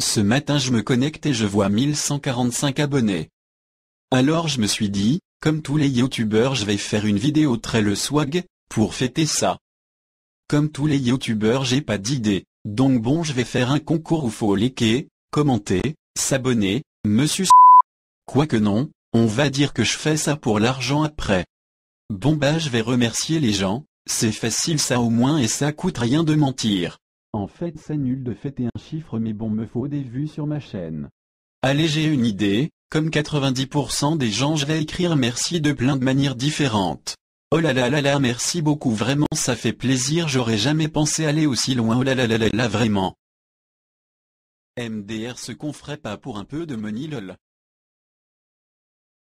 Ce matin je me connecte et je vois 1145 abonnés. Alors je me suis dit, comme tous les youtubeurs je vais faire une vidéo très le swag, pour fêter ça. Comme tous les youtubeurs j'ai pas d'idée, donc bon je vais faire un concours où faut liker, commenter, s'abonner, monsieur que non, on va dire que je fais ça pour l'argent après. Bon bah je vais remercier les gens, c'est facile ça au moins et ça coûte rien de mentir. En fait c'est nul de fêter un chiffre mais bon me faut des vues sur ma chaîne. Allez j'ai une idée, comme 90% des gens je vais écrire merci de plein de manières différentes. Oh là là là là merci beaucoup vraiment ça fait plaisir j'aurais jamais pensé aller aussi loin oh là là là là, là vraiment. MDR ce qu'on ferait pas pour un peu de money lol.